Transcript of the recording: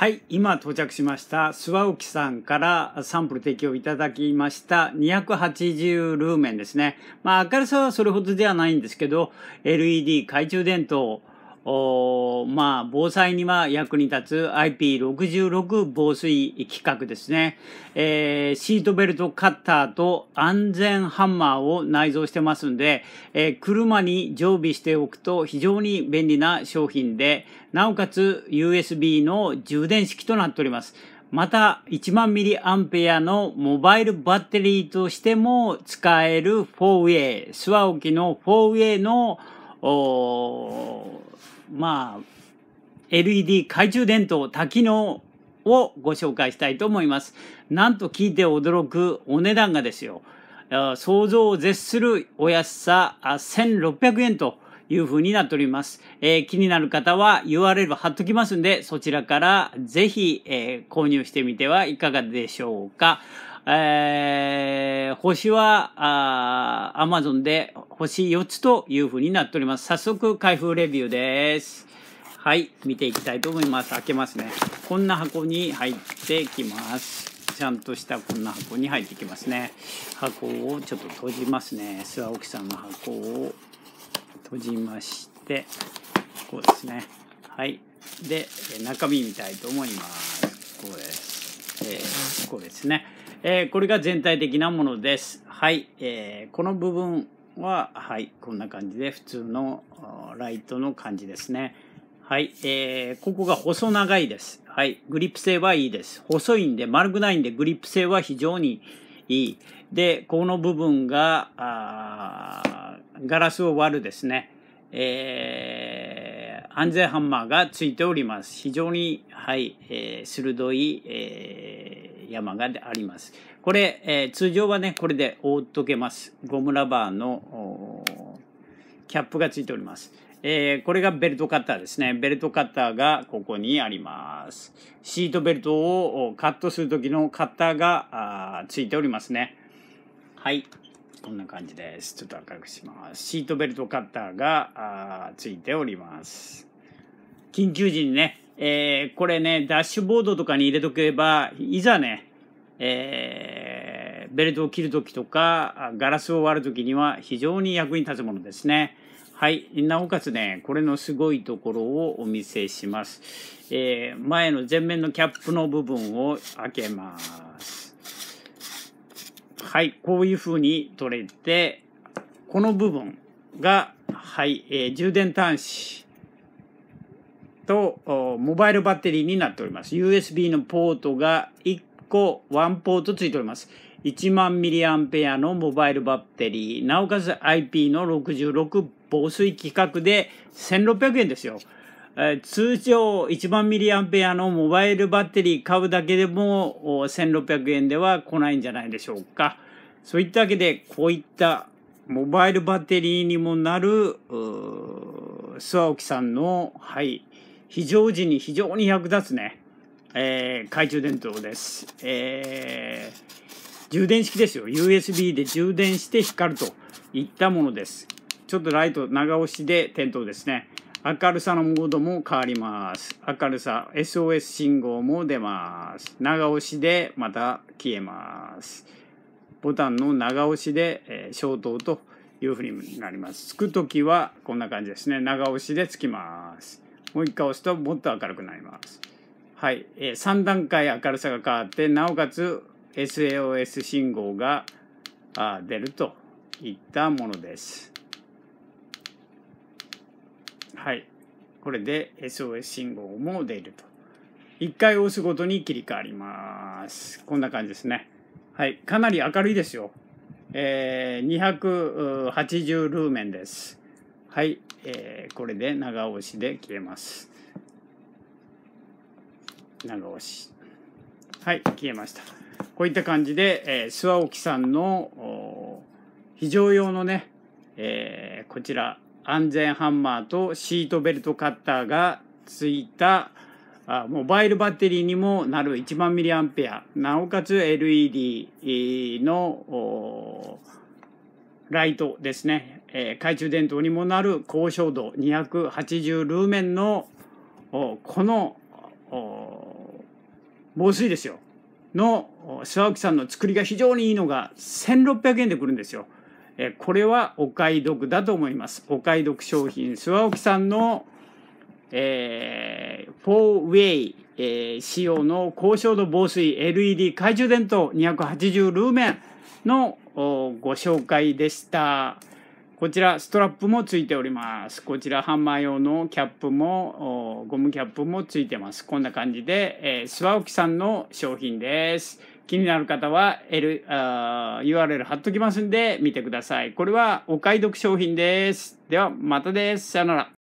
はい、今到着しました。諏訪沖さんからサンプル提供いただきました280ルーメンですね。まあ明るさはそれほどではないんですけど、LED 懐中電灯、おまあ、防災には役に立つ IP66 防水規格ですね、えー、シートベルトカッターと安全ハンマーを内蔵してますんで、えー、車に常備しておくと非常に便利な商品で、なおかつ USB の充電式となっております。また1万ミリアンペアのモバイルバッテリーとしても使える 4way、スワオキの 4way のまあ、LED 懐中電灯多機能をご紹介したいと思います。なんと聞いて驚くお値段がですよ。想像を絶するお安さ1600円というふうになっております。えー、気になる方は URL 貼っときますんで、そちらからぜひ、えー、購入してみてはいかがでしょうか。えー、星は、あアマゾンで星4つというふうになっております。早速、開封レビューです。はい、見ていきたいと思います。開けますね。こんな箱に入ってきます。ちゃんとしたこんな箱に入ってきますね。箱をちょっと閉じますね。諏訪沖さんの箱を閉じまして、こうですね。はい。で、中身見たいと思います。こうです。えー、こうですね。えー、これが全体的なものです。はい、えー、この部分は、はい、こんな感じで普通のライトの感じですね。はい、えー、ここが細長いです。はい、グリップ性はいいです。細いんで、丸くないんで、グリップ性は非常にいい。で、この部分が、あガラスを割るですね。えー、安全ハンマーがついております。非常に、はい、えー、鋭い、えー山があります。これ、えー、通常はね、これで覆っとけます。ゴムラバーのキャップがついております。えー、これがベルトカッターですね。ベルトカッターがここにあります。シートベルトをカットする時のカッターがついておりますね。はい。こんな感じです。ちょっと赤くします。シートベルトカッターがついております。緊急時にね、えー、これね、ダッシュボードとかに入れとけば、いざね、えー、ベルトを切るときとか、ガラスを割るときには非常に役に立つものですね。はい。なおかつね、これのすごいところをお見せします。えー、前の前面のキャップの部分を開けます。はい。こういうふうに取れて、この部分が、はい、えー、充電端子とモバイルバッテリーになっております。USB のポートが1個1ポートついております。1万ミリアンペアのモバイルバッテリー、なおかつ IP の66防水規格で1600円ですよ。え通常1万ミリアンペアのモバイルバッテリー買うだけでも1600円では来ないんじゃないでしょうか。そういったわけで、こういったモバイルバッテリーにもなる、諏訪沖さんの、はい、非常時に非常に役立つね、えー、懐中電灯です、えー、充電式ですよ USB で充電して光るといったものですちょっとライト長押しで点灯ですね明るさのモードも変わります明るさ SOS 信号も出ます長押しでまた消えますボタンの長押しで、え消灯というふうになりますつく時はこんな感じですね長押しでつきますもう一回押すともっと明るくなります。はい、えー、3段階明るさが変わってなおかつ SAOS 信号があ出るといったものです。はい、これで SOS 信号も出ると。1回押すごとに切り替わります。こんな感じですね。はい、かなり明るいですよ。えー、280ルーメンです。はい、えー、これで長押しで消えます。長押し。はい、消えました。こういった感じで、えー、諏訪沖さんの非常用のね、えー、こちら安全ハンマーとシートベルトカッターがついたあモバイルバッテリーにもなる1万ミリアンペアなおかつ LED のライトですね、えー、懐中電灯にもなる高照度280ルーメンのこの防水ですよの諏訪木さんの作りが非常にいいのが1600円でくるんですよ。えこれはお買い得だと思います。お買い得商品諏訪木さんの、えー、4 way えー、仕様の高照度防水 LED 懐中電灯280ルーメンのご紹介でした。こちらストラップもついております。こちらハンマー用のキャップもゴムキャップもついてます。こんな感じで、えー、スワオキさんの商品です。気になる方は、L、あ URL 貼っときますんで見てください。これはお買い得商品です。ではまたです。さよなら。